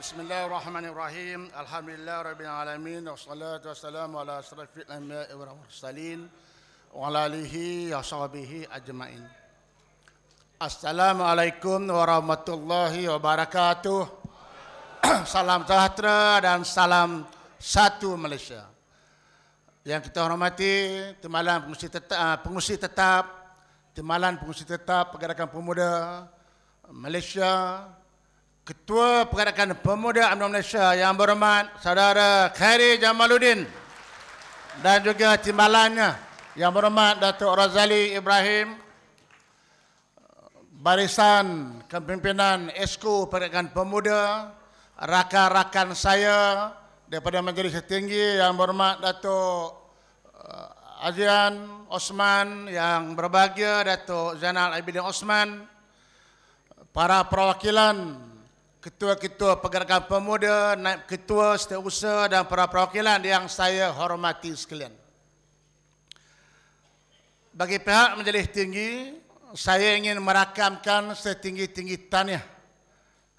Bismillahirrahmanirrahim. Alhamdulillah rabbil alamin wassalatu wassalamu ala asrafil anbiya'i wal mursalin wa ala alihi washabihi ajmain. Assalamualaikum warahmatullahi wabarakatuh. salam sejahtera dan salam satu Malaysia. Yang kita hormati, Timbalan Pengusi Tetap, ah, Pengusi Tetap, Timbalan Pengusi Tetap Pergerakan Pemuda Malaysia, Ketua Pergerakan Pemuda UMNO Malaysia yang berhormat Saudara Khairi Jamaluddin dan juga timbalannya yang berhormat Datuk Razali Ibrahim Barisan Kepimpinan Esko Pergerakan Pemuda rakan-rakan saya daripada majlis tertinggi yang berhormat Datuk uh, Azian Osman yang berbahagia Datuk Zainal Abidin Osman para perwakilan ketua-ketua pergerakan pemuda naib ketua setiausaha dan para perwakilan yang saya hormati sekalian bagi pihak majlis tinggi saya ingin merakamkan setinggi-tinggi tahniah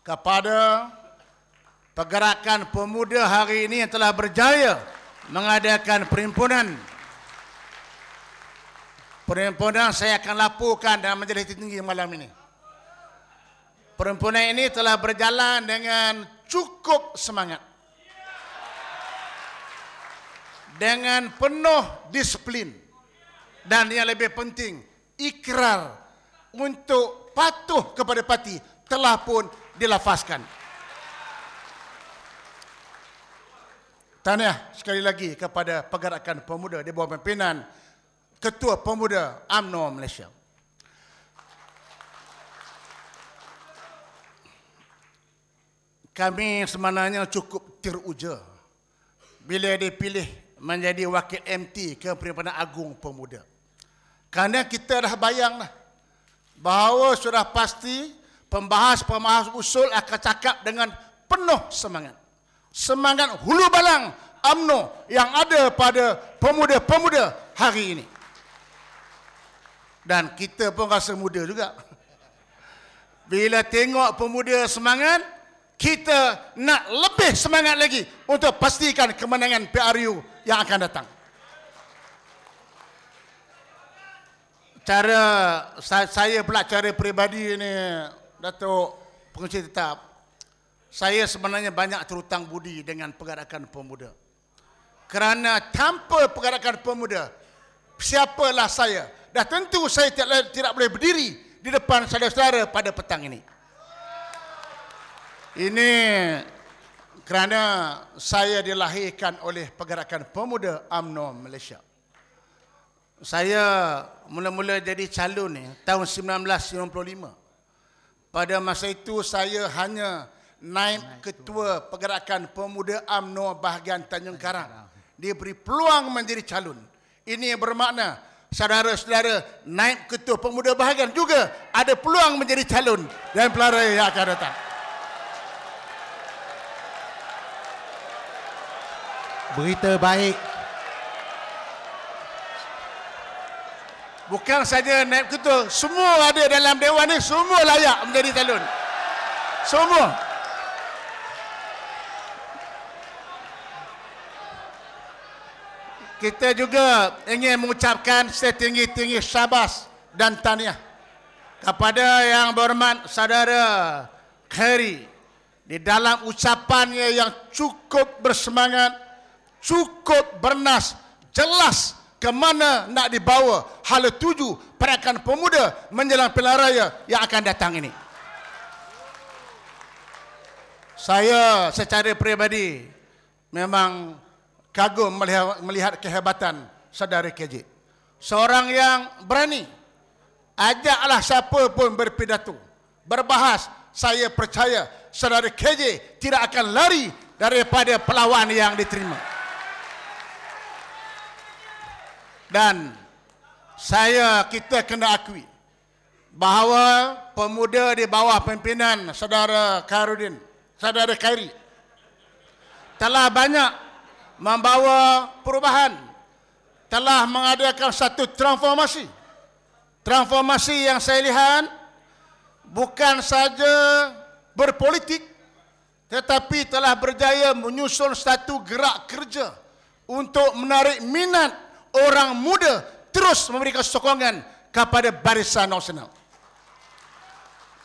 kepada pergerakan pemuda hari ini yang telah berjaya mengadakan perhimpunan perhimpunan saya akan lapukan dalam majlis tinggi malam ini perhimpunan ini telah berjalan dengan cukup semangat dengan penuh disiplin dan yang lebih penting ikrar untuk patuh kepada parti telah pun dilafazkan. Tahniah sekali lagi kepada pergerakan pemuda di bawah pimpinan Ketua Pemuda AMNO Malaysia. Kami sebenarnya cukup teruja bila dipilih menjadi wakil MT ke Perimpinan Agung Pemuda. Kerana kita dah bayang bahawa sudah pasti pembahas-pembahas usul akan cakap dengan penuh semangat semangat hulu balang AMNO yang ada pada pemuda-pemuda hari ini. Dan kita pun rasa muda juga. Bila tengok pemuda semangat, kita nak lebih semangat lagi untuk pastikan kemenangan PRU yang akan datang. Cara saya pula cara peribadi ini Datuk Pengecil Tetap saya sebenarnya banyak terutang budi dengan pergerakan pemuda. Kerana tanpa pergerakan pemuda, siapalah saya? Dah tentu saya tidak, tidak boleh berdiri di depan saudara-saudara pada petang ini. Ini kerana saya dilahirkan oleh pergerakan pemuda UMNO Malaysia. Saya mula-mula jadi calon ni tahun 1995. Pada masa itu saya hanya Naib Ketua Pergerakan Pemuda UMNO Bahagian Tanjung Karang. Dia beri peluang menjadi calon. Ini bermakna saudara-saudara Naib Ketua Pemuda Bahagian juga ada peluang menjadi calon dan pelara yang akan datang. Berita baik. Bukan saja Naib Ketua, semua ada dalam Dewan ini semua layak menjadi calon. Semua. kita juga ingin mengucapkan setinggi-tinggi syabas dan taniah kepada yang berhormat saudara Khairi di dalam ucapannya yang cukup bersemangat, cukup bernas, jelas ke mana nak dibawa hala tuju perakan pemuda menjelang pilihan raya yang akan datang ini. Saya secara peribadi memang kagum melihat, melihat kehebatan saudara KJ. Seorang yang berani. Ajaklah siapa pun berpidato. Berbahas. Saya percaya saudara KJ tidak akan lari daripada pelawan yang diterima. Dan saya kita kena akui bahawa pemuda di bawah pimpinan saudara Karudin, saudara Kairi telah banyak membawa perubahan telah mengadakan satu transformasi transformasi yang saya lihat bukan saja berpolitik tetapi telah berjaya menyusun satu gerak kerja untuk menarik minat orang muda terus memberikan sokongan kepada barisan nasional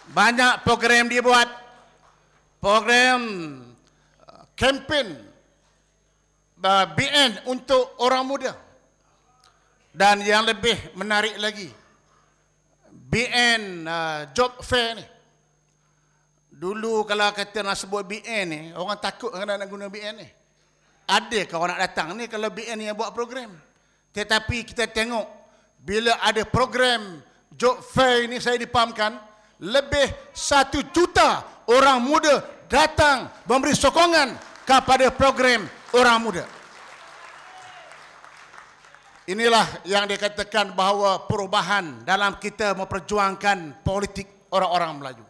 banyak program dibuat program eh, kempen uh, BN untuk orang muda. Dan yang lebih menarik lagi, BN uh, job fair ni. Dulu kalau kata nak sebut BN ni, orang takut kena nak guna BN ni. Ada ke orang nak datang ni kalau BN ni yang buat program? Tetapi kita tengok bila ada program job fair ini saya dipahamkan lebih satu juta orang muda datang memberi sokongan kepada program orang muda. Inilah yang dikatakan bahawa perubahan dalam kita memperjuangkan politik orang-orang Melayu.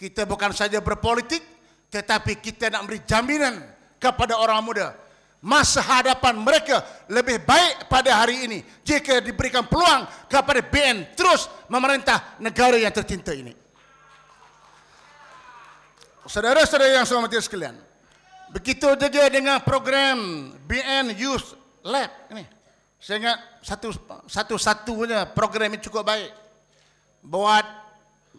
Kita bukan saja berpolitik tetapi kita nak beri jaminan kepada orang muda masa hadapan mereka lebih baik pada hari ini jika diberikan peluang kepada BN terus memerintah negara yang tercinta ini. Saudara-saudara yang saya hormati sekalian, Begitu juga dengan program BN Youth Lab ini. Saya ingat satu satu satunya program ini cukup baik. Buat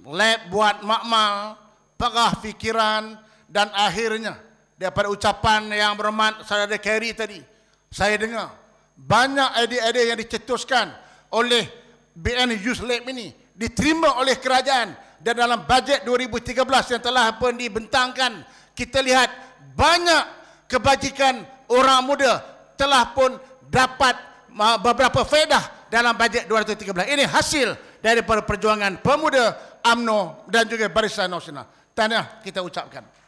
lab, buat makmal, pagah fikiran dan akhirnya daripada ucapan yang bermat saudara Kerry tadi, saya dengar banyak idea-idea yang dicetuskan oleh BN Youth Lab ini diterima oleh kerajaan dan dalam bajet 2013 yang telah pun dibentangkan kita lihat banyak kebajikan orang muda telah pun dapat beberapa faedah dalam bajet 2013 Ini hasil daripada perjuangan pemuda, AMNO dan juga Barisan Nasional. Tahniah kita ucapkan.